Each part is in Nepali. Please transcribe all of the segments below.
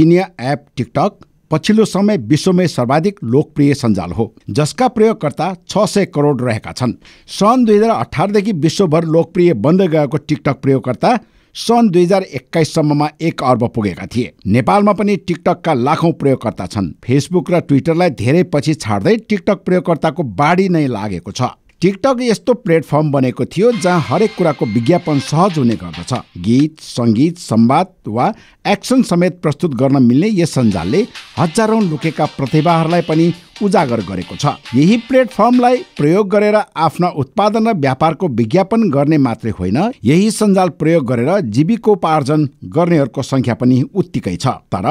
चिनिया एप टिकटक पछिल्लो समय विश्वमै सर्वाधिक लोकप्रिय सञ्जाल हो जसका प्रयोगकर्ता छ सय करोड रहेका छन् सन् दुई हजार अठारदेखि विश्वभर लोकप्रिय बन्दै गएको टिकटक प्रयोगकर्ता सन् दुई हजार एक्काइससम्ममा एक अर्ब पुगेका थिए नेपालमा पनि टिकटकका लाखौँ प्रयोगकर्ता छन् फेसबुक र ट्विटरलाई धेरै पछि छाड्दै टिकटक प्रयोगकर्ताको बाढी नै लागेको छ टिकटक यस्तो प्लेटफर्म बनेको थियो जहाँ हरेक कुराको विज्ञापन सहज हुने गर्दछ गीत सङ्गीत सम्वाद वा एक्सन समेत प्रस्तुत गर्न मिल्ने यस सञ्जालले हजारौँ लुकेका प्रतिभाहरूलाई पनि उजागर गरेको छ यही प्लेटफर्मलाई प्रयोग गरेर आफ्ना उत्पादन र व्यापारको विज्ञापन गर्ने मात्रै होइन यही सञ्जाल प्रयोग गरेर जीविकोपार्जन गर्नेहरूको संख्या पनि उत्तिकै छ तर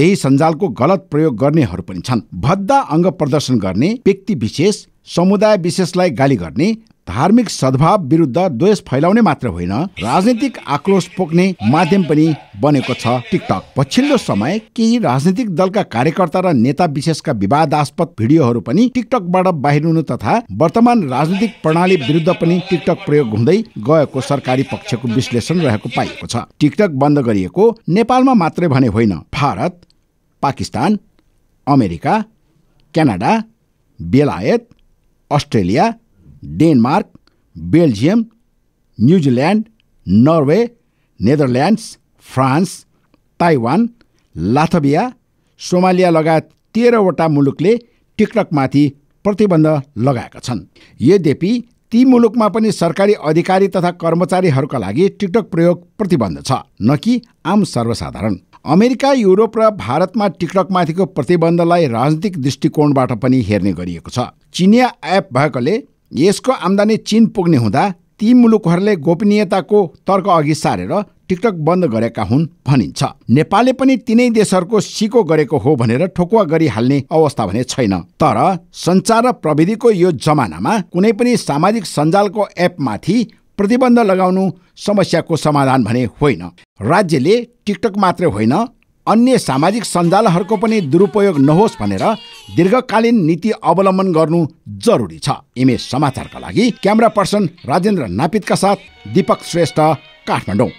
यही सञ्जालको गलत प्रयोग गर्नेहरू पनि छन् भद्दा अङ्ग प्रदर्शन गर्ने व्यक्ति विशेष समुदाय विशेषलाई गाली गर्ने धार्मिक सद्भाव विरुद्ध द्वेष फैलाउने मात्र होइन राजनीतिक आक्रोश पोक्ने माध्यम पनि बनेको छ टिकटक पछिल्लो समय केही राजनीतिक दलका कार्यकर्ता र नेता विशेषका विवादास्पद भिडियोहरू पनि टिकटकबाट बाहिर हुनु तथा वर्तमान राजनीतिक प्रणाली विरुद्ध पनि टिकटक प्रयोग हुँदै गएको सरकारी पक्षको विश्लेषण रहेको पाइएको छ टिकटक बन्द गरिएको नेपालमा मात्रै भने होइन भारत पाकिस्तान अमेरिका क्यानाडा बेलायत Australia Denmark Belgium New Zealand Norway Netherlands France Taiwan Latvia Somalia लगायत तेह्रवटा मुलुकले टिकटकमाथि प्रतिबन्ध लगाएका छन् यद्यपि ती मुलुकमा पनि सरकारी अधिकारी तथा कर्मचारीहरूका लागि टिकटक प्रयोग प्रतिबन्ध छ न कि आम सर्वसाधारण अमेरिका युरोप र भारतमा टिकटकमाथिको प्रतिबन्धलाई राजनीतिक दृष्टिकोणबाट पनि हेर्ने गरिएको छ चिनिया एप भएकोले यसको आम्दानी चिन पुग्ने हुँदा ती मुलुकहरूले गोपनीयताको तर्क अघि सारेर टिकटक बन्द गरेका हुन् भनिन्छ नेपालले पनि तिनै देशहरूको सिको गरेको हो भनेर ठोकुवा गरिहाल्ने अवस्था भने छैन तर सञ्चार र प्रविधिको यो जमानामा कुनै पनि सामाजिक सञ्जालको एपमाथि प्रतिबन्ध लगाउनु समस्याको समाधान भने होइन राज्यले टिकटक मात्रै होइन अन्य सामाजिक सञ्जालहरूको पनि दुरुपयोग नहोस् भनेर दीर्घकालीन नीति अवलम्बन गर्नु जरुरी छ इमेज समाचारका लागि क्यामरा पर्सन राजेन्द्र नापितका साथ दीपक श्रेष्ठ काठमाडौँ